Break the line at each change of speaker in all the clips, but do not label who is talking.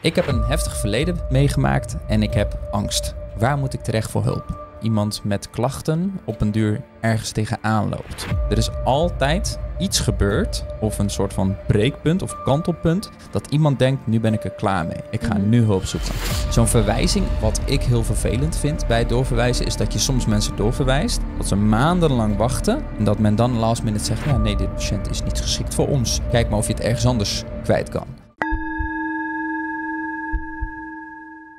Ik heb een heftig verleden meegemaakt en ik heb angst. Waar moet ik terecht voor hulp? Iemand met klachten op een duur ergens tegenaan loopt. Er is altijd iets gebeurd, of een soort van breekpunt of kantelpunt, dat iemand denkt: nu ben ik er klaar mee. Ik ga mhm. nu hulp zoeken. Zo'n verwijzing, wat ik heel vervelend vind bij doorverwijzen, is dat je soms mensen doorverwijst, dat ze maandenlang wachten en dat men dan last minute zegt: ja nee, dit patiënt is niet geschikt voor ons. Kijk maar of je het ergens anders kwijt kan.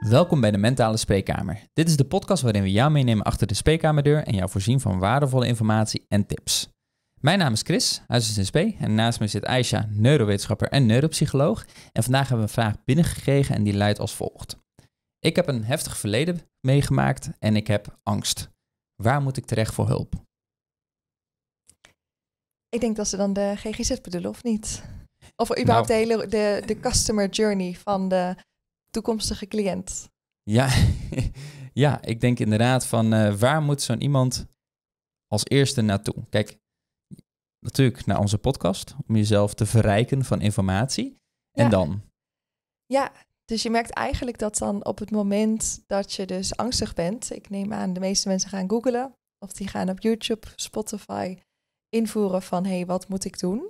Welkom bij de Mentale Spreekkamer. Dit is de podcast waarin we jou meenemen achter de spreekkamerdeur en jou voorzien van waardevolle informatie en tips. Mijn naam is Chris, huisarts en naast me zit Aisha, neurowetenschapper en neuropsycholoog. En vandaag hebben we een vraag binnengekregen en die luidt als volgt. Ik heb een heftig verleden meegemaakt en ik heb angst. Waar moet ik terecht voor hulp?
Ik denk dat ze dan de GGZ bedoelen, of niet? Of überhaupt nou- de hele de, de customer journey van de toekomstige cliënt?
Ja, ja ik denk inderdaad van eh, waar moet zo'n iemand als eerste naartoe? Kijk, natuurlijk naar onze podcast, om jezelf te verrijken van informatie. En dan?
Ja, dus je merkt eigenlijk dat dan op het moment dat je dus angstig bent, ik neem aan de meeste mensen gaan googlen of die gaan op YouTube, Spotify, invoeren van hé, hey, wat moet ik doen?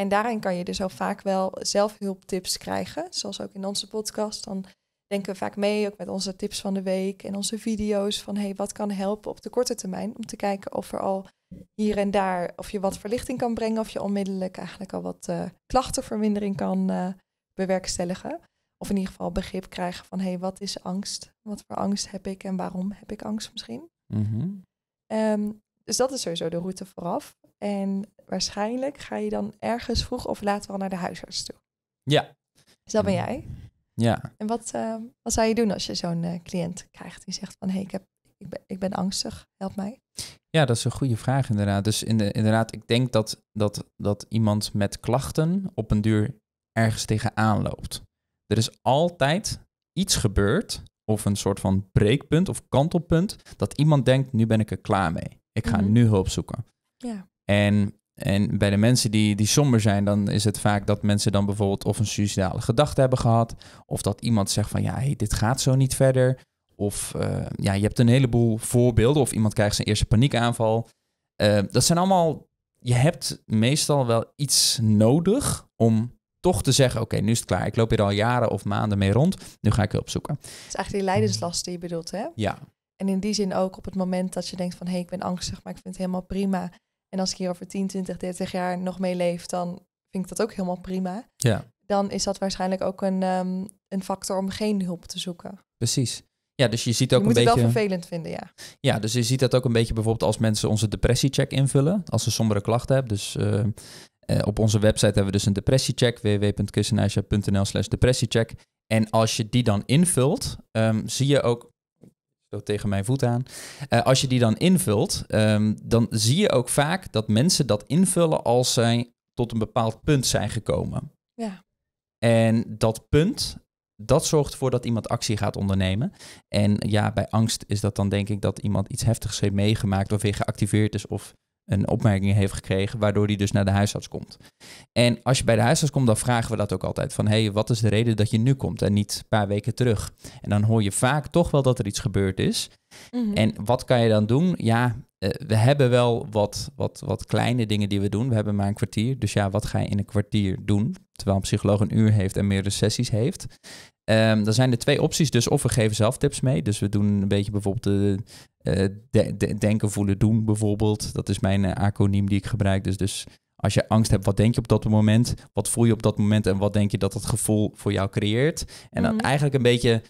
En daarin kan je dus al vaak wel zelfhulptips krijgen. Zoals ook in onze podcast. Dan denken we vaak mee, ook met onze tips van de week en onze video's van hey, wat kan helpen op de korte termijn. Om te kijken of er al hier en daar, of je wat verlichting kan brengen, of je onmiddellijk eigenlijk al wat uh, klachtenvermindering kan uh, bewerkstelligen. Of in ieder geval begrip krijgen van hey, wat is angst? Wat voor angst heb ik en waarom heb ik angst misschien? Mhm. Ehm, dus dat is sowieso de route vooraf. En waarschijnlijk ga je dan ergens vroeg of laat wel naar de huisarts toe. Ja. Dus dat ben mm. jij. Ja. En wat, eh, wat zou je doen als je zo'n eh, cliënt krijgt die zegt van hé, hey, ik, heb, ik, ben, ik ben angstig, help mij?
Ja, dat is een goede vraag inderdaad. Dus in de, inderdaad, ik denk dat, dat, dat iemand met klachten op een duur ergens tegenaan loopt. Er is altijd iets gebeurd of een soort van breekpunt of kantelpunt dat iemand denkt, nu ben ik er klaar mee. Ik ga mhm. nu hulp zoeken. Ja. En, en bij de mensen die, die somber zijn, dan is het vaak dat mensen dan bijvoorbeeld of een suicidale gedachte hebben gehad. Of dat iemand zegt van ja, dit gaat zo niet verder. Of eh, ja, je hebt een heleboel voorbeelden. Of iemand krijgt zijn eerste paniekaanval. Uh, dat zijn allemaal. Je hebt meestal wel iets nodig om toch te zeggen: Oké, nu is het klaar. Ik loop hier al jaren of maanden mee rond. Nu ga ik hulp zoeken. Het is
eigenlijk die leiderslast die je bedoelt, hè? Ja. En in die zin ook op het moment dat je denkt: van... hé, hey, ik ben angstig, maar ik vind het helemaal prima. En als ik hier over 10, 20, 30 jaar nog mee leef, dan vind ik dat ook helemaal prima. Ja. Dan is dat waarschijnlijk ook een, ehm, een factor om geen hulp te zoeken.
Precies. Ja, dus je ziet ook een beetje. Het wel vervelend vinden, ja. Ja, dus je ziet dat ook een beetje bijvoorbeeld als mensen onze depressiecheck invullen. Als ze sombere klachten hebben. Dus eh, eh, op onze website hebben we dus een depressiecheck. www.kussenijsja.nl/slash depressiecheck. En als je die dan invult, ehm, zie je ook tegen mijn voet aan. Eh, als je die dan invult, ehm, dan zie je ook vaak dat mensen dat invullen als zij tot een bepaald punt zijn gekomen. Ja. En dat punt, dat zorgt ervoor dat iemand actie gaat ondernemen. En ja, bij angst is dat dan denk ik dat iemand iets heftigs heeft meegemaakt of weer geactiveerd is of een opmerking heeft gekregen, waardoor hij dus naar de huisarts komt. En als je bij de huisarts komt, dan vragen we dat ook altijd. Van hé, hey, wat is de reden dat je nu komt en niet een paar weken terug? En dan hoor je vaak toch wel dat er iets gebeurd is. Mhm. En wat kan je dan doen? Ja, eh, we hebben wel wat, wat, wat kleine dingen die we doen. We hebben maar een kwartier. Dus ja, wat ga je in een kwartier doen? Terwijl een psycholoog een uur heeft en meerdere sessies heeft. Um, dan zijn er twee opties. Dus of we geven zelf tips mee. Dus we doen een beetje bijvoorbeeld de, eh, de, denken, voelen, doen bijvoorbeeld. Dat is mijn eh, acroniem die ik gebruik. Dus, dus als je angst hebt, wat denk je op dat moment? Wat voel je op dat moment? En wat denk je dat dat gevoel voor jou creëert? En dan mhm. eigenlijk een beetje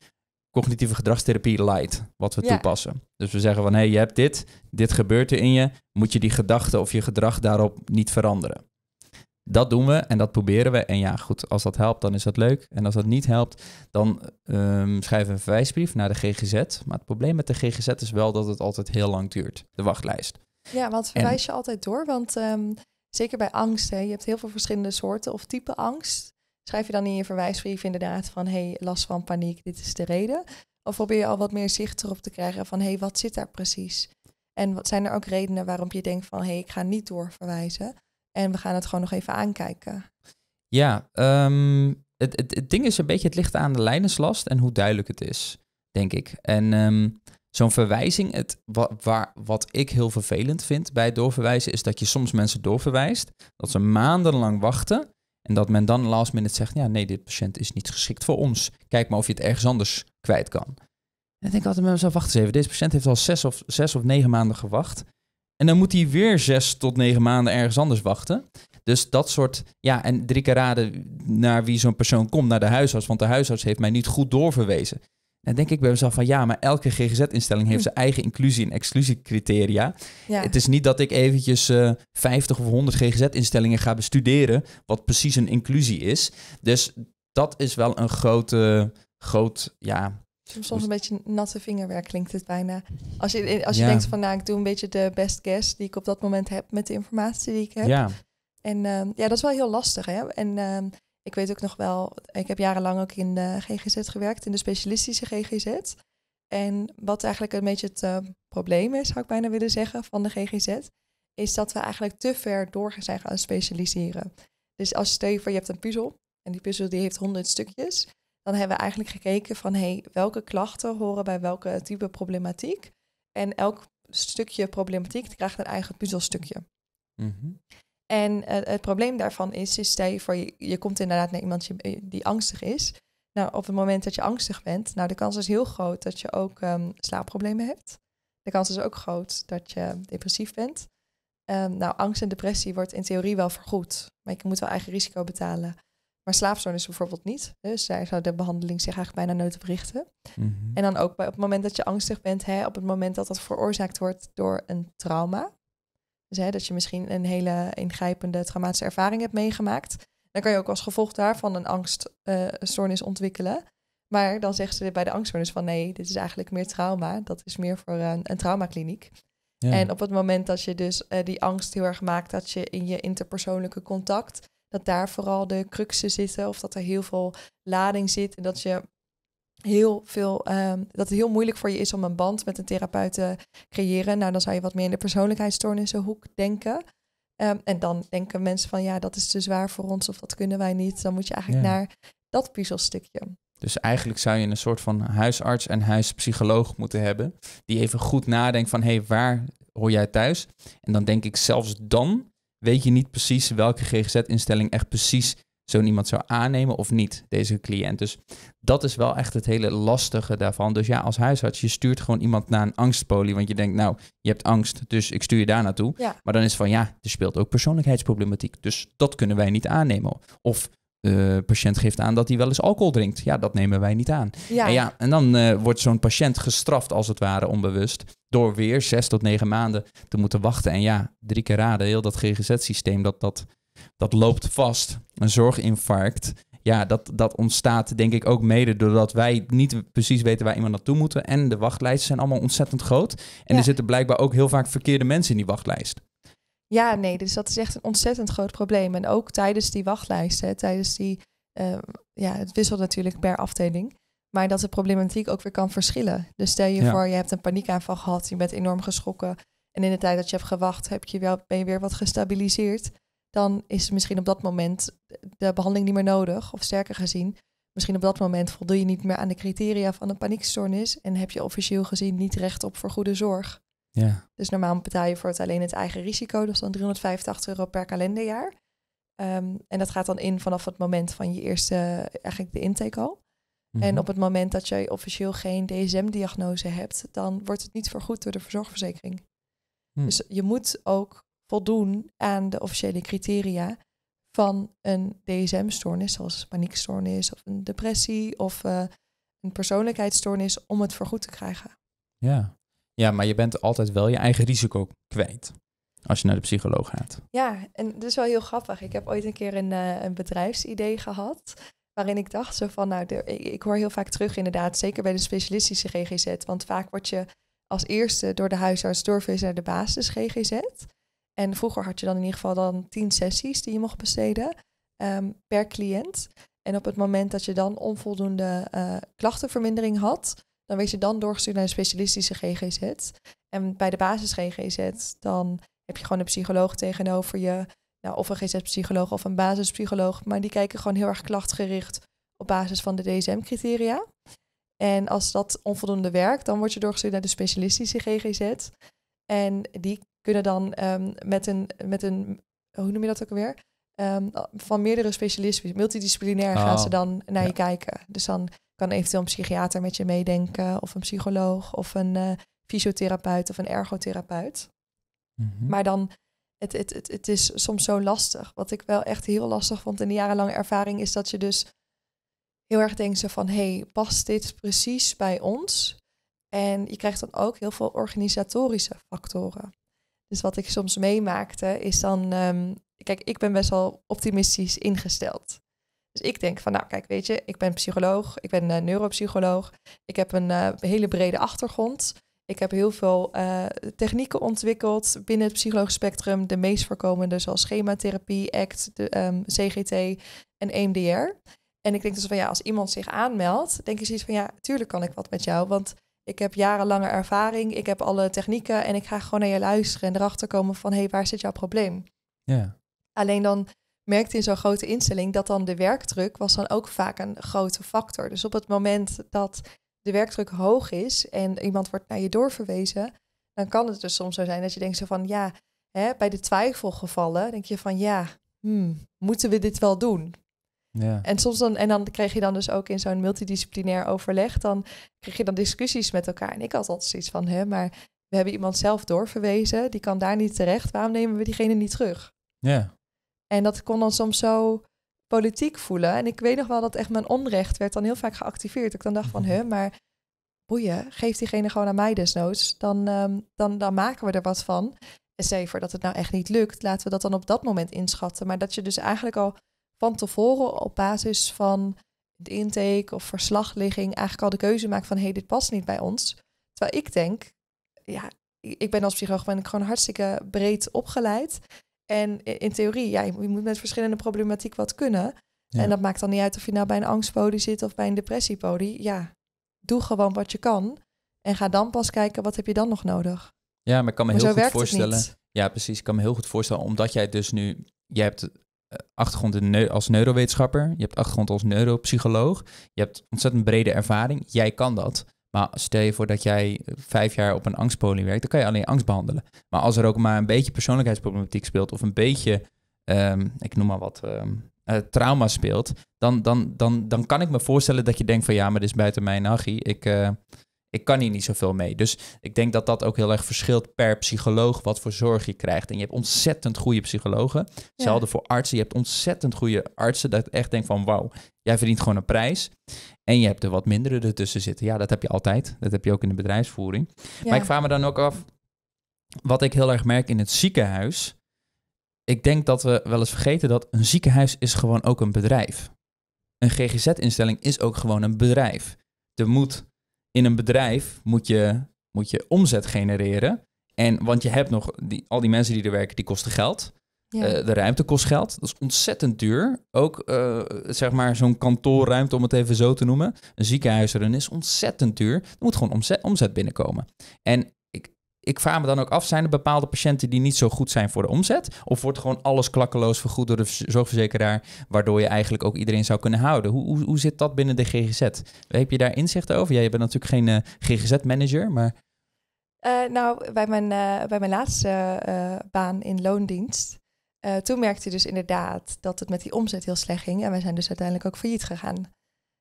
cognitieve gedragstherapie light, wat we toepassen. Dus we zeggen van, hé, hey, je hebt dit, dit gebeurt er in je. Moet je die gedachte of je gedrag daarop niet veranderen? dat doen we en dat proberen we. En ja, goed, als dat helpt, dan is dat leuk. En als dat niet helpt, dan um, schrijven we een verwijsbrief naar de GGZ. Maar het probleem met de GGZ is wel dat het altijd heel lang duurt, de wachtlijst. Ja, want verwijs
je altijd door? Want ehm, zeker bij angst, hè, je hebt heel veel verschillende soorten of type angst. Schrijf je dan in je verwijsbrief inderdaad van, hey, last van paniek, dit is de reden. Of probeer je al wat meer zicht erop te krijgen van, hey, wat zit daar precies? En wat zijn er ook redenen waarom je denkt van, hey, ik ga niet doorverwijzen? En we gaan het gewoon nog even aankijken.
Ja, ehm, het, het, het, ding is een beetje het licht aan de lijnenslast en hoe duidelijk het is, denk ik. En ehm, zo'n verwijzing, het, wat, waar, wat ik heel vervelend vind bij doorverwijzen, is dat je soms mensen doorverwijst, dat ze maandenlang wachten en dat men dan last minute zegt, ja nee, dit patiënt is niet geschikt voor ons. Kijk maar of je het ergens anders kwijt kan. En ik denk ik altijd met mezelf, wacht eens even, deze patiënt heeft al zes of, zes of negen maanden gewacht. En dan moet hij weer zes tot negen maanden ergens anders wachten. Dus dat soort, ja, en drie keer raden naar wie zo'n persoon komt, naar de huisarts. Want de huisarts heeft mij niet goed doorverwezen. En denk ik bij mezelf van ja, maar elke GGZ-instelling heeft hm. zijn eigen inclusie- en exclusiecriteria. Het is niet dat ik eventjes 50 eh, of 100 GGZ-instellingen ga bestuderen, wat precies een inclusie is. Dus dat is wel een grote, groot, ja,
soms een beetje natte vingerwerk klinkt het bijna. Als je, als je denkt van nou, ik doe een beetje de best guess die ik op dat moment heb met de informatie die ik heb. Ja. En ehm, ja, dat is wel heel lastig. Hè? En ehm, ik weet ook nog wel, ik heb jarenlang ook in de GGZ gewerkt, in de specialistische GGZ. En wat eigenlijk een beetje het ehm, probleem is, zou ik bijna willen zeggen, van de GGZ, is dat we eigenlijk te ver door zijn gaan specialiseren. Dus als je voor, je hebt een puzzel en die puzzel die heeft honderd stukjes dan hebben we eigenlijk gekeken van hey, welke klachten horen bij welke type problematiek. En elk stukje problematiek krijgt een eigen puzzelstukje. Mhm. En eh, het probleem daarvan is, is stel je voor, je, je komt inderdaad naar iemand eh, die angstig is. Nou, op het moment dat je angstig bent, nou, de kans is heel groot dat je ook ehm, slaapproblemen hebt. De kans is ook groot dat je depressief bent. Ehm, nou, angst en depressie wordt in theorie wel vergoed, maar je moet wel eigen risico betalen. Maar is bijvoorbeeld niet. Dus zij zou de behandeling zich eigenlijk bijna nooit op richten. Mhm. En dan ook bij, op het moment dat je angstig bent, hè, op het moment dat dat veroorzaakt wordt door een trauma. Dus hè, dat je misschien een hele ingrijpende traumatische ervaring hebt meegemaakt. Dan kan je ook als gevolg daarvan een angststoornis ontwikkelen. Maar dan zeggen ze bij de angststoornis van nee, dit is eigenlijk meer trauma. Dat is meer voor een, een traumakliniek. En op het moment dat je dus eh, die angst heel erg maakt dat je in je interpersoonlijke contact dat daar vooral de cruxen zitten of dat er heel veel lading zit en dat je heel veel, ehm, dat het heel moeilijk voor je is om een band met een therapeut te creëren. Nou, dan zou je wat meer in de persoonlijkheidsstoornissenhoek denken. Ehm, en dan denken mensen van ja, dat is te zwaar voor ons of dat kunnen wij niet. Dan moet je eigenlijk naar dat puzzelstukje.
Dus eigenlijk zou je een soort van huisarts en huispsycholoog moeten hebben. Die even goed nadenkt van hé, hey, waar hoor jij thuis? En dan denk ik zelfs dan weet je niet precies welke GGZ-instelling echt precies zo'n iemand zou aannemen of niet, deze cliënt. Dus dat is wel echt het hele lastige daarvan. Dus ja, als huisarts, je stuurt gewoon iemand naar een angstpolie, want je denkt, nou, je hebt angst, dus ik stuur je daar naartoe. Maar dan is het van, ja, er speelt ook persoonlijkheidsproblematiek, dus dat kunnen wij niet aannemen. Of de eh, patiënt geeft aan dat hij wel eens alcohol drinkt. Ja, dat nemen wij niet aan. Ja. En, ja, en dan eh, wordt zo'n patiënt gestraft, als het ware, onbewust. Door weer zes tot negen maanden te moeten wachten. En ja, drie keer raden, heel dat GGZ-systeem, dat, dat, dat loopt vast. Een zorginfarct. Ja, dat, dat ontstaat denk ik ook mede doordat wij niet precies weten waar iemand naartoe moet. En de wachtlijsten zijn allemaal ontzettend groot. En er zitten blijkbaar ook heel vaak verkeerde mensen in die wachtlijst.
Ja, nee, dus dat is echt een ontzettend groot probleem. En ook tijdens die wachtlijsten, tijdens die, eh, ja, het wisselt natuurlijk per afdeling. Maar dat de problematiek ook weer kan verschillen. Dus stel je voor, je hebt een paniekaanval gehad, je bent enorm geschrokken. En in de tijd dat je hebt gewacht, heb je wel, ben je weer wat gestabiliseerd. Dan is misschien op dat moment de behandeling niet meer nodig. Of sterker gezien, misschien op dat moment voldoe je niet meer aan de criteria van een paniekstoornis. En heb je officieel gezien niet recht op goede zorg. Ja. Dus normaal betaal je voor het alleen het eigen risico, dat is dan 385 euro per kalenderjaar. Ehm, en dat gaat dan in vanaf het moment van je eerste, eigenlijk de intake al. En mhm. op het moment dat jij officieel geen DSM-diagnose hebt, dan wordt het niet vergoed door de verzorgverzekering. Mhm. Dus je moet ook voldoen aan de officiële criteria van een DSM-stoornis, zoals paniekstoornis of een depressie of eh, een persoonlijkheidsstoornis, om het vergoed te krijgen.
Ja. Ja, maar je bent altijd wel je eigen risico kwijt als je naar de psycholoog gaat.
Ja, en dat is wel heel grappig. Ik heb ooit een keer een, eh, een bedrijfsidee gehad. Waarin ik dacht zo van, nou, de, ik, hoor heel vaak terug inderdaad, zeker bij de specialistische GGZ. Want vaak word je als eerste door de huisarts doorverwezen naar de basis GGZ. En vroeger had je dan in ieder geval dan tien sessies die je mocht besteden ehm, per cliënt. En op het moment dat je dan onvoldoende eh, klachtenvermindering had, dan werd je dan doorgestuurd naar een specialistische GGZ. En bij de basis GGZ, dan heb je gewoon een psycholoog tegenover je. Nou, of een GZ-psycholoog of een basispsycholoog. Maar die kijken gewoon heel erg klachtgericht op basis van de DSM-criteria. En als dat onvoldoende werkt, dan word je doorgestuurd naar de specialistische GGZ. En die kunnen dan ehm, met, een, met een, hoe noem je dat ook alweer? Ehm, van meerdere specialisten, multidisciplinair, gaan oh, ze dan naar je kijken. Dus dan kan eventueel een psychiater met je meedenken, of een psycholoog, of een eh, fysiotherapeut of een ergotherapeut. Mhm. Maar dan, het, het, het, het is soms zo lastig. Wat ik wel echt heel lastig vond in de jarenlange ervaring, is dat je dus heel erg denkt van, hey, past dit precies bij ons? En je krijgt dan ook heel veel organisatorische factoren. Dus wat ik soms meemaakte is dan, ehm, kijk, ik ben best wel optimistisch ingesteld. Dus ik denk van, nou kijk, weet je, ik ben psycholoog, ik ben eh, neuropsycholoog, ik heb een eh, hele brede achtergrond. Ik heb heel veel eh, technieken ontwikkeld binnen het psychologisch spectrum, de meest voorkomende zoals schematherapie, ACT, de, ehm, CGT en EMDR. En ik denk dus van ja, als iemand zich aanmeldt, denk je zoiets van ja, tuurlijk kan ik wat met jou, want ik heb jarenlange ervaring, ik heb alle technieken en ik ga gewoon naar je luisteren en erachter komen van hé, hey, waar zit jouw probleem? Ja. Alleen dan merkte in zo'n grote instelling dat dan de werkdruk was dan ook vaak een grote factor. Dus op het moment dat de werkdruk hoog is en iemand wordt naar je doorverwezen, dan kan het dus soms zo zijn dat je denkt zo van ja, hè, bij de twijfelgevallen denk je van ja, hmm, moeten we dit wel doen? Ja. En soms dan, en dan kreeg je dan dus ook in zo'n multidisciplinair overleg, dan kreeg je dan discussies met elkaar. En ik had altijd zoiets van, hè, maar we hebben iemand zelf doorverwezen, die kan daar niet terecht, waarom nemen we diegene niet terug? Ja. En dat kon dan soms zo politiek voelen. En ik weet nog wel dat echt mijn onrecht werd dan heel vaak geactiveerd. Ik dan dacht van, hè, mhm. maar boeien, geef diegene gewoon aan mij desnoods. Dan, ehm, dan, dan maken we er wat van. En zeker dat het nou echt niet lukt, laten we dat dan op dat moment inschatten. Maar dat je dus eigenlijk al van tevoren op basis van de intake of verslagligging eigenlijk al de keuze maakt van hé, hey, dit past niet bij ons. Terwijl ik denk, ja, ik ben als psycholoog ben ik gewoon hartstikke breed opgeleid. En in theorie, ja, je moet met verschillende problematiek wat kunnen. En dat maakt dan niet uit of je nou bij een angstpodi zit of bij een depressiepodi. Ja, doe gewoon wat je kan. En ga dan pas kijken, wat heb je dan nog nodig? Ja, maar ik kan me heel goed voorstellen.
Ja, precies. Ik kan me heel goed voorstellen, omdat jij dus nu... Jij hebt eh, achtergrond in, als neurowetenschapper. Je hebt achtergrond als neuropsycholoog. Je hebt ontzettend brede ervaring. Jij kan dat. Maar stel je voor dat jij vijf jaar op een angstpolie werkt, dan kan je alleen angst behandelen. Maar als er ook maar een beetje persoonlijkheidsproblematiek speelt of een beetje, ehm, ik noem maar wat, ehm, eh, trauma speelt, dan, dan, dan, dan kan ik me voorstellen dat je denkt van ja, maar dit is buiten mijn hachie. Ik, eh, ik kan hier niet zoveel mee. Dus ik denk dat dat ook heel erg verschilt per psycholoog wat voor zorg je krijgt. En je hebt ontzettend goede psychologen. Ja. Hetzelfde voor artsen. Je hebt ontzettend goede artsen dat echt denkt van wauw, jij verdient gewoon een prijs. En je hebt er wat mindere ertussen zitten. Ja, dat heb je altijd. Dat heb je ook in de bedrijfsvoering. Maar ik vraag me dan ook af, wat ik heel erg merk in het ziekenhuis. Ik denk dat we wel eens vergeten dat een ziekenhuis is gewoon ook een bedrijf. Een GGZ-instelling is ook gewoon een bedrijf. Er moet in een bedrijf moet je, moet je omzet genereren. En, want je hebt nog die, al die mensen die er werken, die kosten geld. Eh, de ruimte kost geld. Dat is ontzettend duur. Ook eh, zeg maar zo'n kantoorruimte, om het even zo te noemen. Een ziekenhuisrunnen is ontzettend duur. Er moet gewoon omzet, omzet binnenkomen. En ik vraag me dan ook af, zijn er bepaalde patiënten die niet zo goed zijn voor de omzet? Of wordt gewoon alles klakkeloos vergoed door de zorgverzekeraar, waardoor je eigenlijk ook iedereen zou kunnen houden? Hoe, hoe, hoe zit dat binnen de GGZ? Heb je daar inzicht over? Jij bent natuurlijk geen eh, GGZ-manager, maar...
Eh, nou, bij mijn, eh, bij mijn laatste baan in loondienst, toen merkte je dus inderdaad dat het met die omzet heel slecht ging. En wij zijn dus uiteindelijk ook failliet gegaan.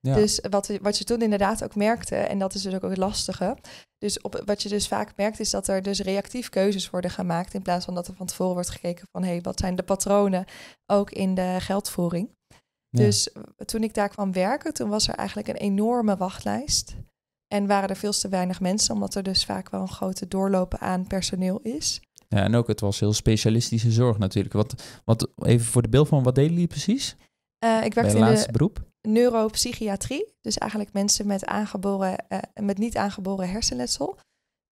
Dus wat, wat ze toen inderdaad ook merkte, en dat is dus ook het lastige. Dus op, wat je dus vaak merkt, is dat er dus reactief keuzes worden gemaakt. In plaats van dat er van tevoren wordt gekeken van hé, hey, wat zijn de patronen ook in de geldvoering. Dus toen ik daar kwam werken, toen was er eigenlijk een enorme wachtlijst. En waren er veel te weinig mensen, omdat er dus vaak wel een grote doorlopen aan personeel is.
Ja, en ook het was heel specialistische zorg natuurlijk. Wat, wat even voor de beeld van, wat deden jullie precies? Uh, ik werkte in de, beroep?
neuropsychiatrie. Dus eigenlijk mensen met, aangeboren, eh, met niet aangeboren hersenletsel.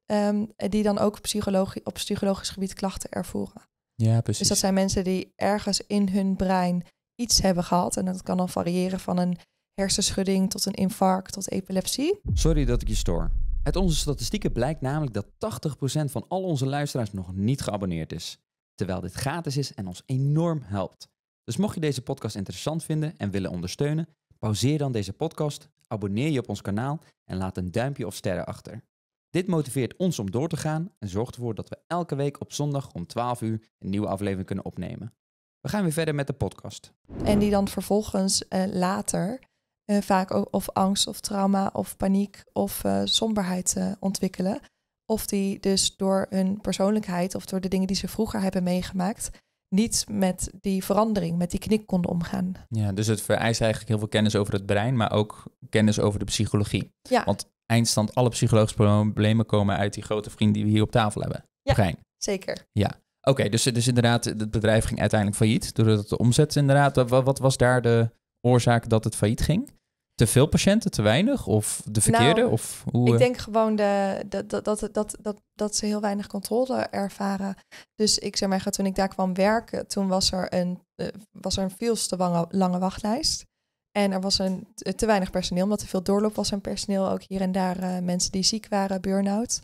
Ehm, die dan ook psychologie, op psychologisch gebied klachten ervoeren. Ja, precies. Dus dat zijn mensen die ergens in hun brein iets hebben gehad. En dat kan dan variëren van een hersenschudding tot een infarct tot
epilepsie. Sorry dat ik je stoor. Uit onze statistieken blijkt namelijk dat 80% van al onze luisteraars nog niet geabonneerd is. Terwijl dit gratis is en ons enorm helpt. Dus mocht je deze podcast interessant vinden en willen ondersteunen, Pauzeer dan deze podcast, abonneer je op ons kanaal en laat een duimpje of sterren achter. Dit motiveert ons om door te gaan en zorgt ervoor dat we elke week op zondag om 12 uur een nieuwe aflevering kunnen opnemen. We gaan weer verder met de podcast. En die
dan vervolgens eh, later eh, vaak ook of angst of trauma of paniek of eh, somberheid ontwikkelen. Of die dus door hun persoonlijkheid of door de dingen die ze vroeger hebben meegemaakt, niet met die verandering, met die knik konden omgaan.
Ja, dus het vereist eigenlijk heel veel kennis over het brein, maar ook kennis over de psychologie. Ja. Want eindstand, alle psychologische problemen komen uit die grote vriend die we hier op tafel hebben. Ja, brein. zeker. Ja. Oké, dus, dus inderdaad, het bedrijf ging uiteindelijk failliet doordat de omzet inderdaad. Wat, wat was daar de oorzaak dat het failliet ging? te veel patiënten, te weinig of de nou, verkeerde? of hoe, ik eh? denk
gewoon de, dat, dat, dat, dat, dat, ze heel weinig controle ervaren. Dus ik zeg maar, toen ik daar kwam werken, toen was er een, eh, was er een veel te lange, lange wachtlijst. En er was een, te weinig personeel, omdat er veel doorloop was aan personeel. Ook hier en daar eh, mensen die ziek waren, burn-out.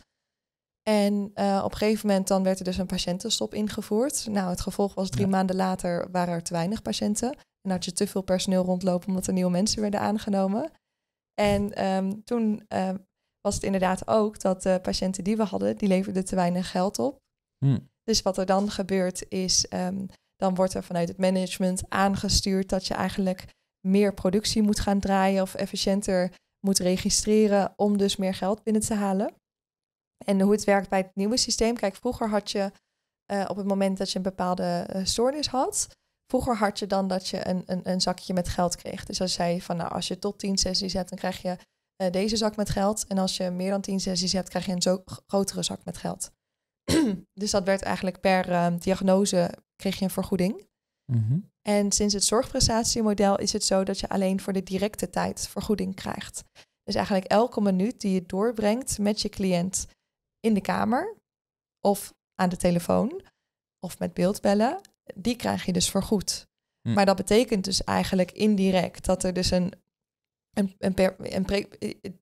En eh, op een gegeven moment dan werd er dus een patiëntenstop ingevoerd. Nou, het gevolg was drie maanden later waren er te weinig patiënten. En had je te veel personeel rondlopen omdat er nieuwe mensen werden aangenomen. En ehm, toen eh, was het inderdaad ook dat de patiënten die we hadden, die leverden te weinig geld op. Hmm. Dus wat er dan gebeurt is, ehm, dan wordt er vanuit het management aangestuurd dat je eigenlijk meer productie moet gaan draaien of efficiënter moet registreren om dus meer geld binnen te halen. En hoe het werkt bij het nieuwe systeem. Kijk, vroeger had je eh, op het moment dat je een bepaalde uh, stoornis had. Vroeger had je dan dat je een, een, een zakje met geld kreeg. Dus als zei je van nou, als je tot 10 sessies hebt, dan krijg je eh, deze zak met geld. En als je meer dan 10 sessies hebt, krijg je een zo grotere zak met geld. dus dat werd eigenlijk per ehm, diagnose kreeg je een vergoeding. Mhm. En sinds het zorgprestatiemodel is het zo dat je alleen voor de directe tijd vergoeding krijgt. Dus eigenlijk elke minuut die je doorbrengt met je cliënt in de kamer of aan de telefoon of met beeldbellen, die krijg je dus vergoed. Hm. Maar dat betekent dus eigenlijk indirect dat er dus een. een, een, een pre,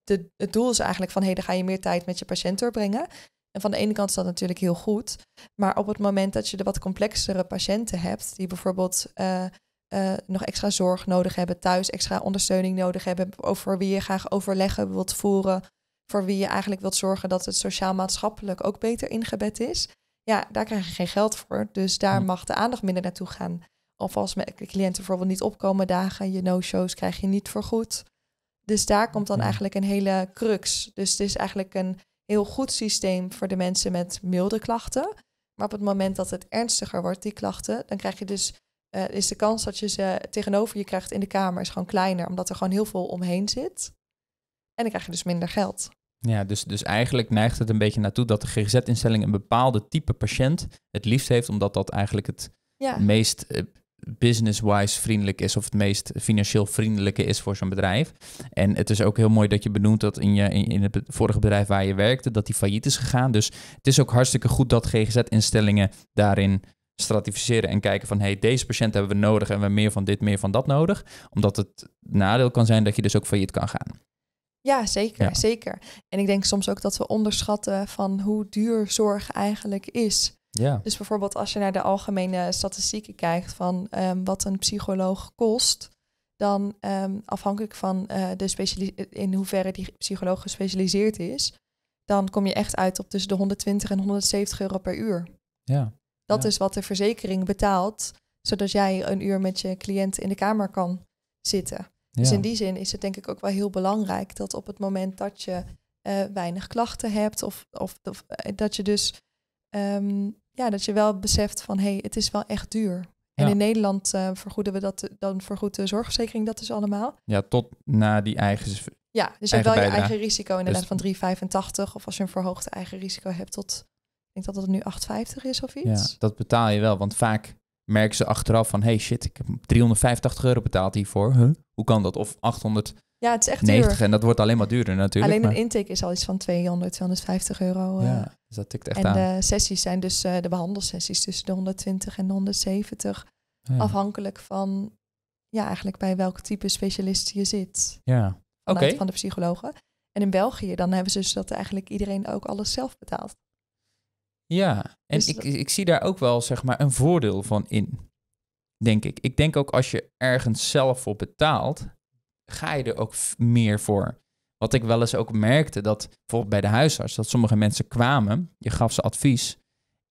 de, het doel is eigenlijk van hé, hey, dan ga je meer tijd met je patiënt doorbrengen. En van de ene kant is dat natuurlijk heel goed. Maar op het moment dat je de wat complexere patiënten hebt, die bijvoorbeeld eh, eh, nog extra zorg nodig hebben, thuis extra ondersteuning nodig hebben, over wie je graag overleggen wilt voeren voor wie je eigenlijk wilt zorgen dat het sociaal-maatschappelijk ook beter ingebed is. Ja, daar krijg je geen geld voor. Dus daar mm. mag de aandacht minder naartoe gaan. Of als met cliënten bijvoorbeeld niet opkomen dagen, je no-shows krijg je niet vergoed. Dus daar komt dan mm. eigenlijk een hele crux. Dus het is eigenlijk een heel goed systeem voor de mensen met milde klachten. Maar op het moment dat het ernstiger wordt, die klachten, dan krijg je dus eh, is de kans dat je ze tegenover je krijgt in de kamer is gewoon kleiner, omdat er gewoon heel veel omheen zit. En dan krijg je dus minder geld.
Ja, dus, dus eigenlijk neigt het een beetje naartoe dat de GGZ-instelling een bepaalde type patiënt het liefst heeft, omdat dat eigenlijk het meest eh, business-wise vriendelijk is of het meest financieel vriendelijke is voor zo'n bedrijf. En het is ook heel mooi dat je benoemt dat in, je, in, het vorige bedrijf waar je werkte, dat die failliet is gegaan. Dus het is ook hartstikke goed dat GGZ-instellingen daarin stratificeren en kijken van hey, deze patiënt hebben we nodig en we hebben meer van dit, meer van dat nodig. Omdat het nadeel kan zijn dat je dus ook failliet kan gaan.
Ja, zeker, zeker. En ik denk soms ook dat we onderschatten van hoe duur zorg eigenlijk is. Ja. Dus bijvoorbeeld als je naar de algemene statistieken kijkt van ehm, wat een psycholoog kost, dan um, afhankelijk van eh, de in hoeverre die psycholoog gespecialiseerd is, dan kom je echt uit op tussen de 120 en 170 euro per uur. Ja. Dat is wat de verzekering betaalt, zodat jij een uur met je cliënt in de kamer kan zitten. Dus in die zin is het denk ik ook wel heel belangrijk dat op het moment dat je eh, weinig klachten hebt of, of, eh, dat je dus ehm, ja, dat je wel beseft van hé, hey, het is wel echt duur. En in Nederland eh, vergoeden we dat, dan vergoedt de zorgverzekering dat dus allemaal.
Ja, tot na die eigen. Ja, dus je hebt wel je eigen risico inderdaad
dus... van 3,85 of als je een verhoogd eigen risico hebt tot, ik denk dat het nu 8,50 is of iets. Ja,
dat betaal je wel, want vaak merken ze achteraf van... hey shit, ik heb 385 euro betaald hiervoor. Hoe kan dat? Of 800... Ja, het is echt 90 en dat wordt alleen maar duurder natuurlijk. Alleen maar... de
intake is al iets van 200, 250 euro. Ja, eh. dus dat tikt echt en aan. En de sessies zijn dus, eh, de behandelsessies tussen de 120 en de 170. Afhankelijk van, ja, eigenlijk bij welk type specialist je zit. Ja, oké. Van de psychologen. En in België, dan hebben ze dus dat eigenlijk iedereen ook alles zelf betaalt.
Ja, en dus ik, ik zie daar ook wel zeg maar een voordeel van in, denk ik. Ik denk ook als je ergens zelf voor betaalt, ga je er ook meer voor. Wat ik wel eens ook merkte, dat bijvoorbeeld bij de huisarts, dat sommige mensen kwamen, je gaf ze advies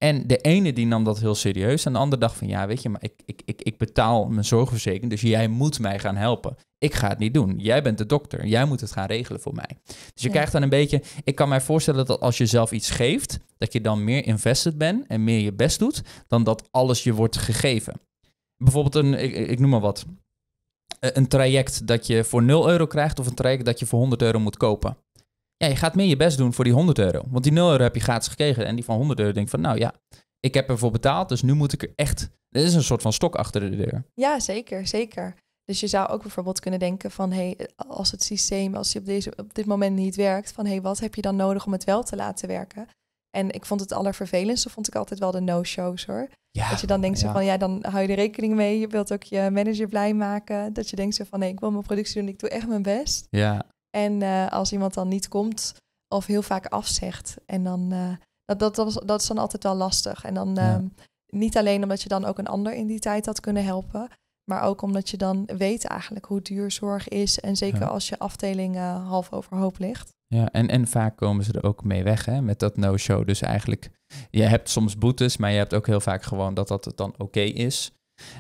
en de ene die nam dat heel serieus. En de andere dacht van ja, weet je, maar ik, ik, ik, ik betaal mijn zorgverzekering. Dus jij moet mij gaan helpen. Ik ga het niet doen. Jij bent de dokter. Jij moet het gaan regelen voor mij. Dus je krijgt dan een beetje. Ik kan mij voorstellen dat als je zelf iets geeft, dat je dan meer invested bent en meer je best doet. Dan dat alles je wordt gegeven. Bijvoorbeeld een, ik, ik noem maar wat. Een traject dat je voor 0 euro krijgt of een traject dat je voor 100 euro moet kopen ja, je gaat meer je best doen voor die 100 euro. Want die 0 euro heb je gratis gekregen. En die van 100 euro denk van, nou ja, ik heb ervoor betaald, dus nu moet ik er echt... Er is een soort van stok achter de deur.
Ja, zeker, zeker. Dus je zou ook bijvoorbeeld kunnen denken van, hey, als het systeem, als je op, deze, op dit moment niet werkt, van hey, wat heb je dan nodig om het wel te laten werken? En ik vond het allervervelendste, vond ik altijd wel de no-shows hoor. dat je dan denkt zo van, ja, dan hou je er rekening mee. Je wilt ook je manager blij maken. Dat je denkt zo van, nee, ik wil mijn productie doen, ik doe echt mijn best. Ja. En eh, als iemand dan niet komt of heel vaak afzegt. En dan, eh, dat, dat, was, dat is dan altijd wel lastig. En dan ehm, niet alleen omdat je dan ook een ander in die tijd had kunnen helpen. Maar ook omdat je dan weet eigenlijk hoe duur zorg is. En zeker als je afdeling eh, half overhoop ligt.
Ja, en, en vaak komen ze er ook mee weg hè, met dat no-show. Dus eigenlijk, je hebt soms boetes, maar je hebt ook heel vaak gewoon dat dat het dan oké is.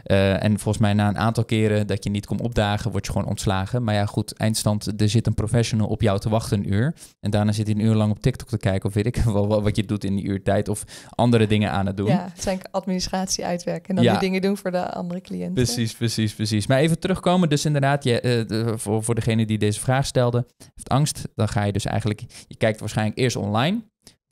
Eh, en volgens mij na een aantal keren dat je niet komt opdagen, word je gewoon ontslagen. Maar ja, goed, eindstand, er zit een professional op jou te wachten een uur. En daarna zit hij een uur lang op TikTok te kijken of weet ik wel wat je doet in die uur tijd of andere dingen aan het doen. Ja,
het zijn administratie uitwerken en dan die dingen doen voor de andere cliënten. Precies,
precies, precies. Maar even terugkomen, dus inderdaad, je, eh, voor, voor degene die deze vraag stelde, heeft angst, dan ga je dus eigenlijk, je kijkt waarschijnlijk eerst online.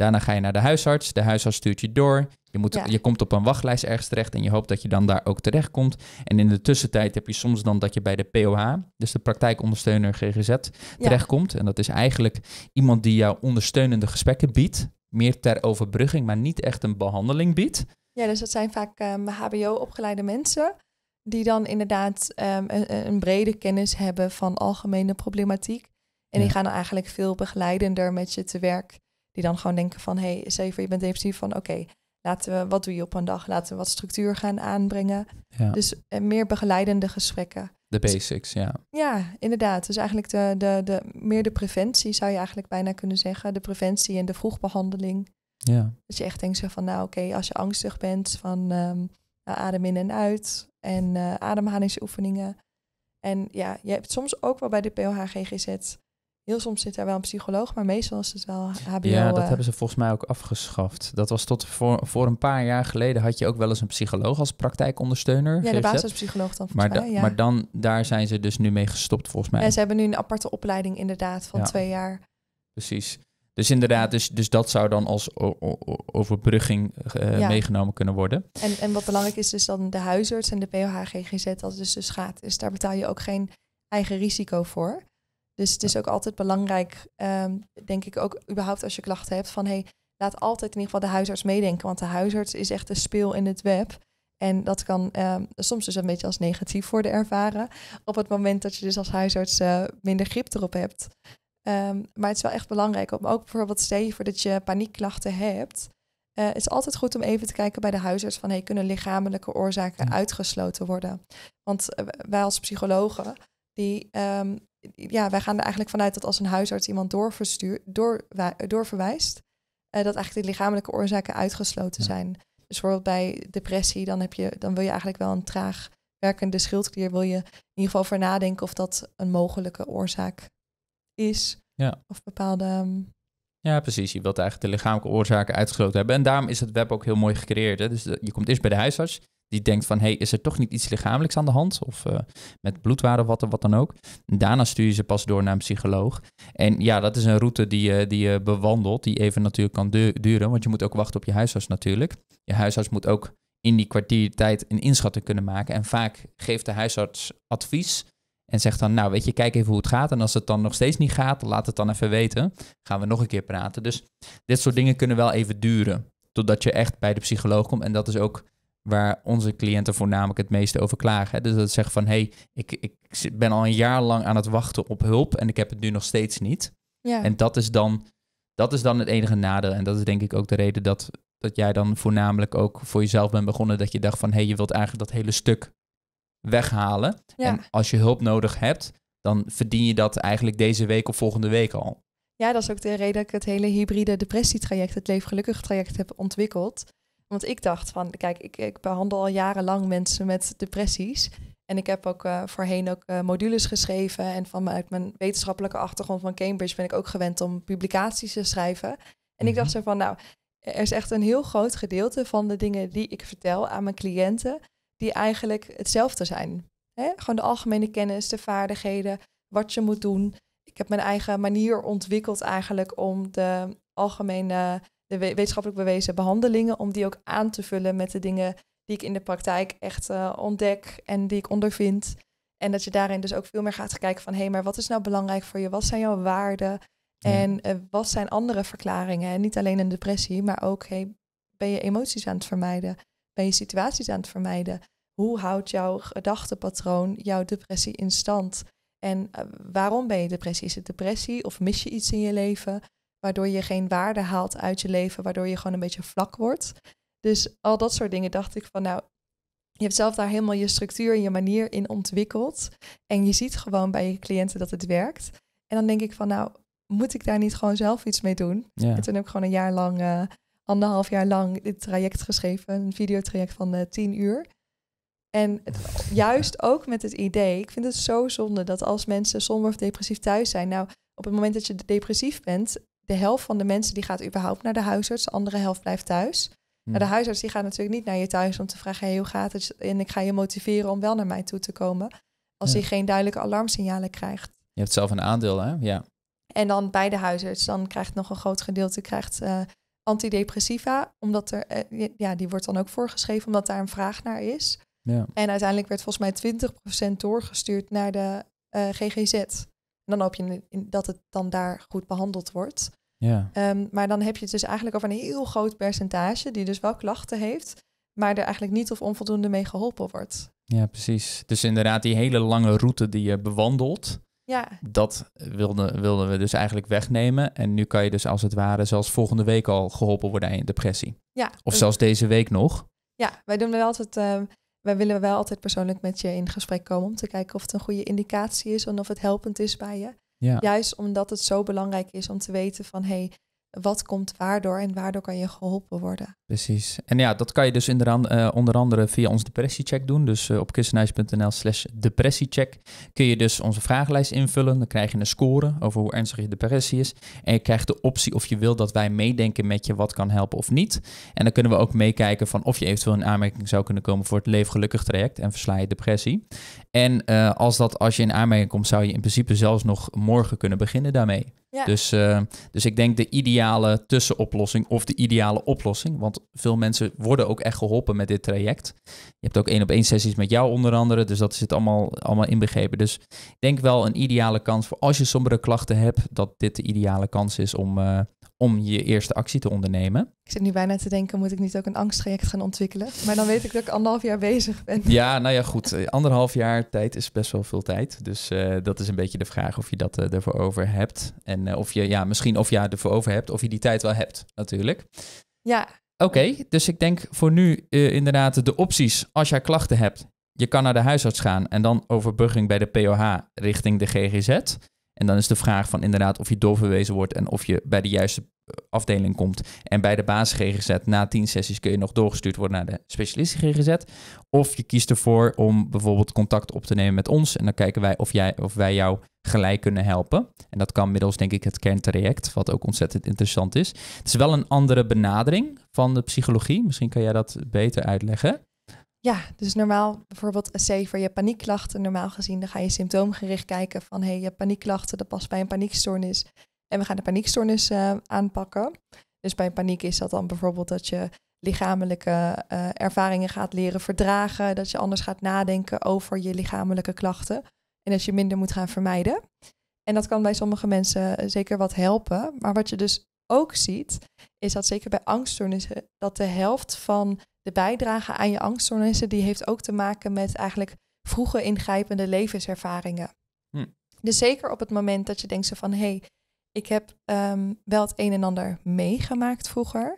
Daarna ga je naar de huisarts. De huisarts stuurt je door. Je, moet, je komt op een wachtlijst ergens terecht en je hoopt dat je dan daar ook terecht komt. En in de tussentijd heb je soms dan dat je bij de POH, dus de praktijkondersteuner GGZ, terechtkomt. En dat is eigenlijk iemand die jou ondersteunende gesprekken biedt. Meer ter overbrugging, maar niet echt een behandeling biedt.
Ja, dus dat zijn vaak HBO-opgeleide ehm, mensen. Die dan inderdaad ehm, een, brede kennis hebben van algemene problematiek. En die gaan dan eigenlijk veel begeleidender met je te werk. Die dan gewoon denken van, hé, hey, je bent depressief van, oké, laten we, wat doe je op een dag? Laten we wat structuur gaan aanbrengen. Ja. Dus eh, meer begeleidende gesprekken.
De dus basics, ja.
Ja, inderdaad. Dus eigenlijk de, de, de, meer de preventie zou je eigenlijk bijna kunnen zeggen. De preventie en de vroegbehandeling. Ja. Dat je echt denkt zo van, nou oké, als je angstig bent, van ehm, nou, adem in en uit. En eh, ademhalingsoefeningen. En ja, je hebt soms ook wel bij de ggz Heel soms zit daar wel een psycholoog, maar meestal is het wel HBO. Ja, dat eh. hebben
ze volgens mij ook afgeschaft. Dat was tot voor, een paar jaar geleden had je ook wel eens een psycholoog als praktijkondersteuner. Ja, de basispsycholoog dan maar, mij, maar dan, daar zijn ze dus nu mee gestopt volgens mij. En
ze hebben nu een aparte opleiding inderdaad van twee jaar.
Precies. Dus inderdaad, dus, dus dat zou dan als overbrugging eh, meegenomen kunnen worden.
En, en wat belangrijk is, is dan de huisarts en de GGZ, als het dus, dus gaat, is daar betaal je ook geen eigen risico voor. Dus het is ook altijd belangrijk, ehm, denk ik ook überhaupt als je klachten hebt, van hey, laat altijd in ieder geval de huisarts meedenken. Want de huisarts is echt de speel in het web. En dat kan ehm, soms dus een beetje als negatief worden ervaren. Op het moment dat je dus als huisarts eh, minder grip erop hebt. Ehm, maar het is wel echt belangrijk om ook bijvoorbeeld, stel je voor dat je paniekklachten hebt. Eh, het is altijd goed om even te kijken bij de huisarts van hey, kunnen lichamelijke oorzaken uitgesloten worden? Want eh, wij als psychologen die ja, wij gaan er eigenlijk vanuit dat als een huisarts iemand doorverstuurt, door, doorverwijst, eh, dat eigenlijk de lichamelijke oorzaken uitgesloten zijn. Dus bijvoorbeeld bij depressie, dan, heb je, dan wil je eigenlijk wel een traag werkende schildklier, wil je in ieder geval voor nadenken of dat een mogelijke oorzaak is. Ja. Of bepaalde. Ehm,
ja, precies. Je wilt eigenlijk de lichamelijke oorzaken uitgesloten hebben. En daarom is het web ook heel mooi gecreëerd. Hè? Dus je komt eerst bij de huisarts die denkt van, hey, is er toch niet iets lichamelijks aan de hand? Of eh, met bloedwaarde of wat, wat dan ook. Daarna stuur je ze pas door naar een psycholoog. En ja, dat is een route die, je, die je bewandelt, die even natuurlijk kan duren, want je moet ook wachten op je huisarts natuurlijk. Je huisarts moet ook in die kwartiertijd een inschatting kunnen maken. En vaak geeft de huisarts advies en zegt dan, nou weet je, kijk even hoe het gaat. En als het dan nog steeds niet gaat, laat het dan even weten. Gaan we nog een keer praten. Dus dit soort dingen kunnen wel even duren. Totdat je echt bij de psycholoog komt. En dat is ook waar onze cliënten voornamelijk het meeste over klagen. Dus dat zeggen van, hé, hey, ik, ik ben al een jaar lang aan het wachten op hulp en ik heb het nu nog steeds niet. Ja. En dat is, dan, dat is dan het enige nadeel. En dat is denk ik ook de reden dat, dat jij dan voornamelijk ook voor jezelf bent begonnen. Dat je dacht van, hé, hey, je wilt eigenlijk dat hele stuk weghalen. En als je hulp nodig hebt, dan verdien je dat eigenlijk deze week of volgende week al.
Ja, dat is ook de reden dat ik het hele hybride depressietraject, het leefgelukkig traject heb ontwikkeld. Want ik dacht van, kijk, ik, ik behandel al jarenlang mensen met depressies. En ik heb ook eh, voorheen ook eh, modules geschreven. En vanuit mijn wetenschappelijke achtergrond van Cambridge ben ik ook gewend om publicaties te schrijven. En ik dacht mhm. zo van, nou, er is echt een heel groot gedeelte van de dingen die ik vertel aan mijn cliënten, die eigenlijk hetzelfde zijn. Hè? Gewoon de algemene kennis, de vaardigheden, wat je moet doen. Ik heb mijn eigen manier ontwikkeld eigenlijk om de algemene de wetenschappelijk bewezen behandelingen, om die ook aan te vullen met de dingen die ik in de praktijk echt eh, ontdek en die ik ondervind. En dat je daarin dus ook veel meer gaat kijken van hé, hey, maar wat is nou belangrijk voor je? Wat zijn jouw waarden? En eh, wat zijn andere verklaringen? niet alleen een depressie, maar ook hey, ben je emoties aan het vermijden? Ben je situaties aan het vermijden? Hoe houdt jouw gedachtepatroon jouw depressie in stand? En eh, waarom ben je depressie? Is het depressie of mis je iets in je leven? waardoor je geen waarde haalt uit je leven, waardoor je gewoon een beetje vlak wordt. Dus al dat soort dingen dacht ik van, nou, je hebt zelf daar helemaal je structuur en je manier in ontwikkeld. En je ziet gewoon bij je cliënten dat het werkt. En dan denk ik van, nou, moet ik daar niet gewoon zelf iets mee doen? En toen heb ik gewoon een jaar lang, eh, anderhalf jaar lang, dit traject geschreven. Een videotraject van uh, tien uur. En het, juist ook met het idee, ik vind het zo zonde dat als mensen somber of depressief thuis zijn, nou, op het moment dat je depressief bent, de helft van de mensen die gaat überhaupt naar de huisarts, de andere helft blijft thuis. Hmm. Nou, de huisarts die gaat natuurlijk niet naar je thuis om te vragen, hoe gaat het? En ik ga je motiveren om wel naar mij toe te komen, als je hij geen duidelijke alarmsignalen krijgt.
Je hebt zelf een aandeel, hè? Ja.
En dan bij de huisarts, dan krijgt nog een groot gedeelte krijgt, eh, antidepressiva, omdat er, eh, ja, die wordt dan ook voorgeschreven omdat daar een vraag naar is. Ja. En uiteindelijk werd volgens mij 20% doorgestuurd naar de eh, GGZ. En dan hoop je dat het dan daar goed behandeld wordt. Ja. Ehm, maar dan heb je het dus eigenlijk over een heel groot percentage die dus wel klachten heeft, maar er eigenlijk niet of onvoldoende mee geholpen wordt.
Ja, precies. Dus inderdaad, die hele lange route die je bewandelt, ja. dat wilden, wilden we dus eigenlijk wegnemen. En nu kan je dus als het ware zelfs volgende week al geholpen worden aan je depressie. Ja. Of dus- zelfs deze week nog.
Ja, wij doen wel altijd. Ehm, wij willen wel altijd persoonlijk met je in gesprek komen om te kijken of het een goede indicatie is en of het helpend is bij je. Ja. Juist omdat het zo belangrijk is om te weten van hé, hey, wat komt waardoor en waardoor kan je geholpen worden.
Precies. En ja, dat kan je dus eh, onder andere via ons depressiecheck doen. Dus eh, op kissenhuis.nl slash depressiecheck kun je dus onze vragenlijst invullen. Dan krijg je een score over hoe ernstig je depressie is. En je krijgt de optie of je wil dat wij meedenken met je wat kan helpen of niet. En dan kunnen we ook meekijken van of je eventueel in aanmerking zou kunnen komen voor het leefgelukkig traject en versla je depressie. En eh, als, dat, als je in aanmerking komt, zou je in principe zelfs nog morgen kunnen beginnen daarmee. Dus, eh, dus ik denk de ideale tussenoplossing of de ideale oplossing. Want veel mensen worden ook echt geholpen met dit traject. Je hebt ook één op één sessies met jou onder andere. Dus dat zit allemaal, allemaal inbegrepen. Dus ik denk wel een ideale kans voor als je sombere klachten hebt, dat dit de ideale kans is om, eh, om je eerste actie te ondernemen.
Ik zit nu bijna te denken, moet ik niet ook een angstreactie gaan ontwikkelen? Maar dan weet ik dat ik anderhalf jaar bezig ben.
Ja, nou ja, goed. Eh, anderhalf jaar tijd is best wel veel tijd. Dus eh, dat is een beetje de vraag of je dat eh, ervoor over hebt. En of je, ja, misschien of je ervoor over hebt, of je die tijd wel hebt, natuurlijk. Ja. Oké, dus ik denk voor nu inderdaad de opties. Als jij klachten hebt, je kan naar de huisarts gaan en dan overbrugging bij de POH richting de GGZ. En dan is de vraag van inderdaad of je doorverwezen wordt en of je bij de juiste eh, afdeling komt. En bij de basis GGZ na tien sessies kun je nog doorgestuurd worden naar de specialist GGZ. Of je kiest ervoor om bijvoorbeeld contact op te nemen met ons. En dan kijken wij of, jij, of wij jou gelijk kunnen helpen. En dat kan middels denk ik het kerntraject, wat ook ontzettend interessant is. Het is wel een andere benadering van de psychologie. Misschien kan jij dat beter uitleggen.
Ja, dus normaal bijvoorbeeld essay voor je paniekklachten. Normaal gezien dan ga je symptoomgericht kijken van hé, hey, je hebt paniekklachten, dat past bij een paniekstoornis. En we gaan de paniekstoornis eh, aanpakken. Dus bij paniek is dat dan bijvoorbeeld dat je lichamelijke eh, ervaringen gaat leren verdragen, dat je anders gaat nadenken over je lichamelijke klachten en dat je minder moet gaan vermijden. En dat kan bij sommige mensen eh, zeker wat helpen. Maar wat je dus ook ziet, is dat zeker bij angststoornissen, dat de helft van de bijdrage aan je angststoornissen, die heeft ook te maken met eigenlijk vroege ingrijpende levenservaringen. Hm. Dus zeker op het moment dat je denkt zo van, hé, hey, ik heb ehm, wel het een en ander meegemaakt vroeger.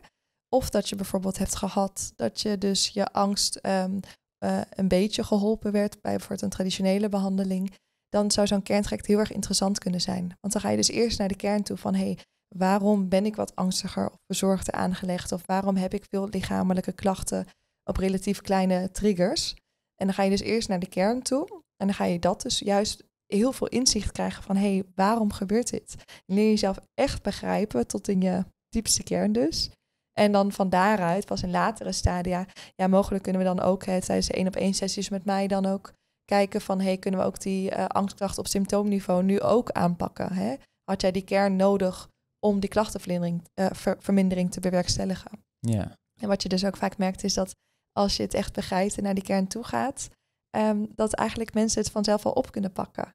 Of dat je bijvoorbeeld hebt gehad dat je dus je angst ehm, eh, een beetje geholpen werd bij bijvoorbeeld een traditionele behandeling. Dan zou zo'n kerntraject heel erg interessant kunnen zijn. Want dan ga je dus eerst naar de kern toe van hé, hey, waarom ben ik wat angstiger of bezorgder aangelegd? Of waarom heb ik veel lichamelijke klachten op relatief kleine triggers? En dan ga je dus eerst naar de kern toe. En dan ga je dat dus juist heel veel inzicht krijgen van... hé, hey, waarom gebeurt dit? Leer jezelf echt begrijpen tot in je diepste kern dus. En dan van daaruit, pas in latere stadia... ja, mogelijk kunnen we dan ook hè, tijdens de één-op-één sessies met mij dan ook... kijken van, hé, hey, kunnen we ook die uh, angstkracht op symptoomniveau nu ook aanpakken? Hè? Had jij die kern nodig om die klachtenvermindering eh, vermindering te bewerkstelligen. Ja. En wat je dus ook vaak merkt is dat als je het echt begrijpt en naar die kern toe gaat, ehm, dat eigenlijk mensen het vanzelf al op kunnen pakken.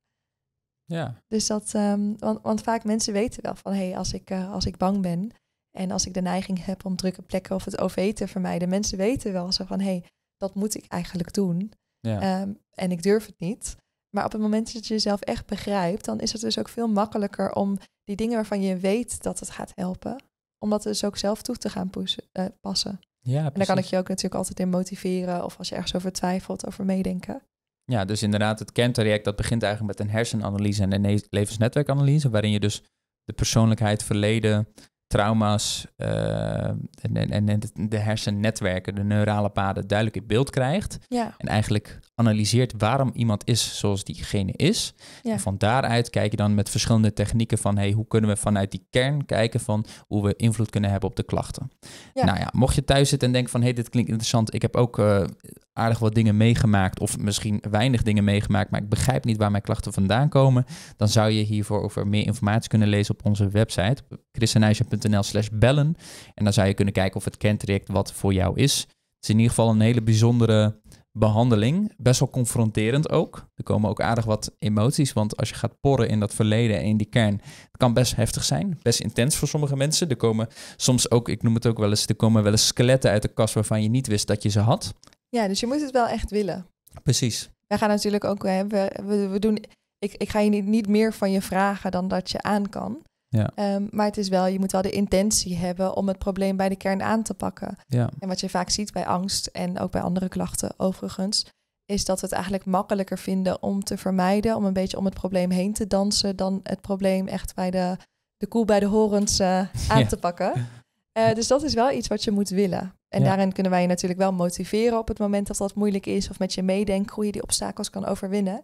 Ja. Dus dat, ehm, want, want, vaak mensen weten wel van hé, hey, als, ik, eh, als ik bang ben en als ik de neiging heb om drukke plekken of het OV te vermijden, mensen weten wel zo van hé, hey, dat moet ik eigenlijk doen. Ja. Ehm, en ik durf het niet. Maar op het moment dat je jezelf echt begrijpt, dan is het dus ook veel makkelijker om die dingen waarvan je weet dat het gaat helpen, om dat dus ook zelf toe te gaan pushen, eh, passen.
Ja, En daar kan ik
je ook natuurlijk altijd in motiveren of als je ergens over twijfelt, over meedenken.
Ja, dus inderdaad, het kerntraject dat begint eigenlijk met een hersenanalyse en een levensnetwerkanalyse, waarin je dus de persoonlijkheid, verleden, trauma's eh, en, en, en, de hersennetwerken, de neurale paden duidelijk in beeld krijgt. Ja. En eigenlijk analyseert waarom iemand is zoals diegene is. En van daaruit kijk je dan met verschillende technieken van hey, hoe kunnen we vanuit die kern kijken van hoe we invloed kunnen hebben op de klachten. Nou ja, mocht je thuis zitten en denken van hey, dit klinkt interessant, ik heb ook eh, aardig wat dingen meegemaakt of misschien weinig dingen meegemaakt, maar ik begrijp niet waar mijn klachten vandaan komen, dan zou je hiervoor over meer informatie kunnen lezen op onze website, christenijsje.nl slash bellen. En dan zou je kunnen kijken of het kentraject wat voor jou is. Het is in ieder geval een hele bijzondere behandeling. Best wel confronterend ook. Er komen ook aardig wat emoties. Want als je gaat porren in dat verleden en in die kern, het kan best heftig zijn. Best intens voor sommige mensen. Er komen soms ook, ik noem het ook wel eens, er komen wel eens skeletten uit de kast waarvan je niet wist dat je ze had.
Ja, dus je moet het wel echt willen. Precies. Wij gaan natuurlijk ook, we, we, we doen, ik, ik ga je niet, niet meer van je vragen dan dat je aan kan. Ja. Ehm, maar het is wel, je moet wel de intentie hebben om het probleem bij de kern aan te pakken. Ja. En wat je vaak ziet bij angst en ook bij andere klachten overigens, is dat we het eigenlijk makkelijker vinden om te vermijden, om een beetje om het probleem heen te dansen, dan het probleem echt bij de, de koe bij de horens eh, aan te pakken. Eh, dus dat is wel iets wat je moet willen. En daarin kunnen wij je natuurlijk wel motiveren op het moment dat dat moeilijk is, of met je meedenken hoe je die obstakels kan overwinnen.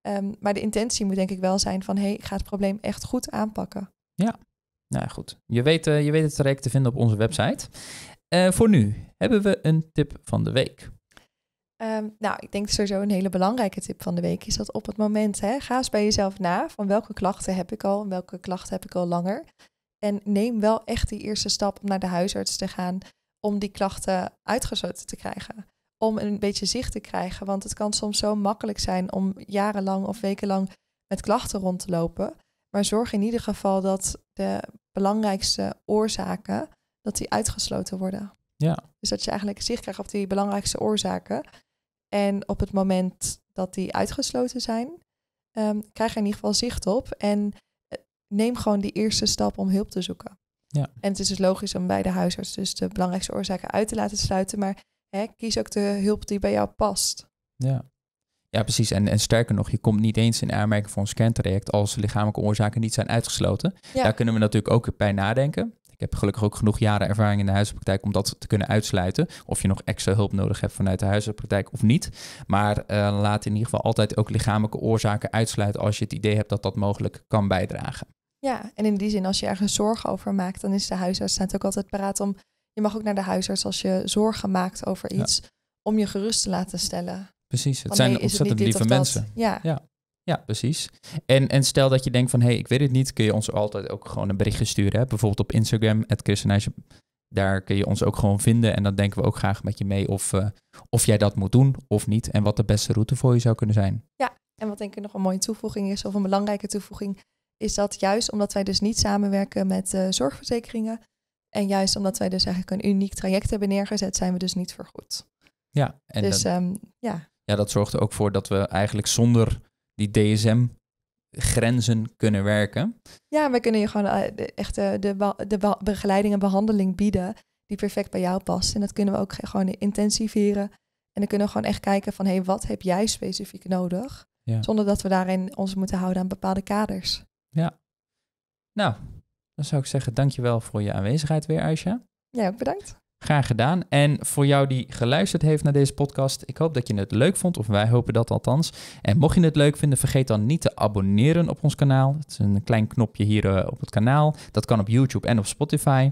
Ehm, maar de intentie moet denk ik wel zijn van hé, hey, ga het probleem echt goed aanpakken. Ja,
nou goed. Je weet, eh, je weet het traject te vinden op onze website. Eh, voor nu hebben we een tip van de week.
Ehm, nou, ik denk sowieso een hele belangrijke tip van de week is dat op het moment, hè, ga eens bij jezelf na van welke klachten heb ik al en welke klachten heb ik al langer. En neem wel echt die eerste stap om naar de huisarts te gaan om die klachten uitgesloten te krijgen. Om een beetje zicht te krijgen, want het kan soms zo makkelijk zijn om jarenlang of wekenlang met klachten rond te lopen. Maar zorg in ieder geval dat de belangrijkste oorzaken, dat die uitgesloten worden. Ja. Dus dat je eigenlijk zicht krijgt op die belangrijkste oorzaken. En op het moment dat die uitgesloten zijn, ehm, krijg je in ieder geval zicht op. En eh, neem gewoon die eerste stap om hulp te zoeken. Ja. En het is dus logisch om bij de huisarts dus de belangrijkste oorzaken uit te laten sluiten. Maar hè, kies ook de hulp die bij jou past.
Ja. Ja, precies. En, en sterker nog, je komt niet eens in aanmerking voor een scantraject als lichamelijke oorzaken niet zijn uitgesloten. Daar kunnen we natuurlijk ook bij nadenken. Ik heb gelukkig ook genoeg jaren ervaring in de huisartspraktijk om dat te kunnen uitsluiten. Of je nog extra hulp nodig hebt vanuit de huisartspraktijk of niet. Maar eh, laat in ieder geval altijd ook lichamelijke oorzaken uitsluiten als je het idee hebt dat dat mogelijk kan bijdragen.
Ja, en in die zin, als je ergens zorgen over maakt, dan is de huisarts staat ook altijd paraat om. Je mag ook naar de huisarts als je zorgen maakt over iets, om je gerust te laten stellen precies. Het oh zijn ontzettend lieve mensen. Ja. ja.
Ja, precies. En, en stel dat je denkt van, hé, hey, ik weet het niet, kun je ons altijd ook gewoon een berichtje sturen. Hè? Bijvoorbeeld op Instagram, het Daar kun je ons ook gewoon vinden en dan denken we ook graag met je mee of, eh, of jij dat moet doen of niet. En wat de beste route voor je zou kunnen zijn. Ja,
en wat denk ik nog een mooie toevoeging is, of een belangrijke toevoeging, is dat juist omdat wij dus niet samenwerken met eh, zorgverzekeringen. En juist omdat wij dus eigenlijk een uniek traject hebben neergezet, zijn we dus niet vergoed.
Ja, en dus dan... Ehm, ja, ja, dat zorgt er ook voor dat we eigenlijk zonder die DSM grenzen kunnen werken.
Ja, we kunnen je gewoon echt de, de, de begeleiding en behandeling bieden die perfect bij jou past. En dat kunnen we ook gewoon intensiveren. En dan kunnen we gewoon echt kijken van, hé, wat heb jij specifiek nodig? Zonder dat we daarin ons moeten houden aan bepaalde kaders.
Ja. Nou, dan zou ik zeggen, dankjewel voor je aanwezigheid weer, Aisha.
Ja, ook bedankt.
Graag gedaan. En voor jou die geluisterd heeft naar deze podcast, ik hoop dat je het leuk vond, of wij hopen dat althans. En mocht je het leuk vinden, vergeet dan niet te abonneren op ons kanaal. Het is een klein knopje hier eh, op het kanaal. Dat kan op YouTube en op Spotify.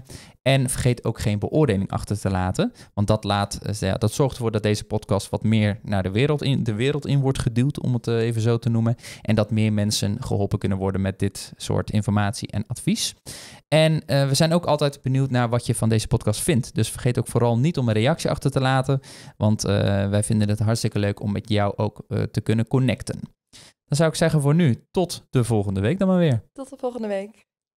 En vergeet ook geen beoordeling achter te laten. Want dat, laat, eh, dat zorgt ervoor dat deze podcast wat meer naar de wereld, in, de wereld in wordt geduwd, om het eh, even zo te noemen. En dat meer mensen geholpen kunnen worden met dit soort informatie en advies. En eh, we zijn ook altijd benieuwd naar wat je van deze podcast vindt. Dus vergeet ook vooral niet om een reactie achter te laten. Want wij vinden het hartstikke leuk om met jou ook te kunnen connecten. Dan zou ik zeggen voor nu, tot de volgende week dan maar weer.
Tot de volgende week.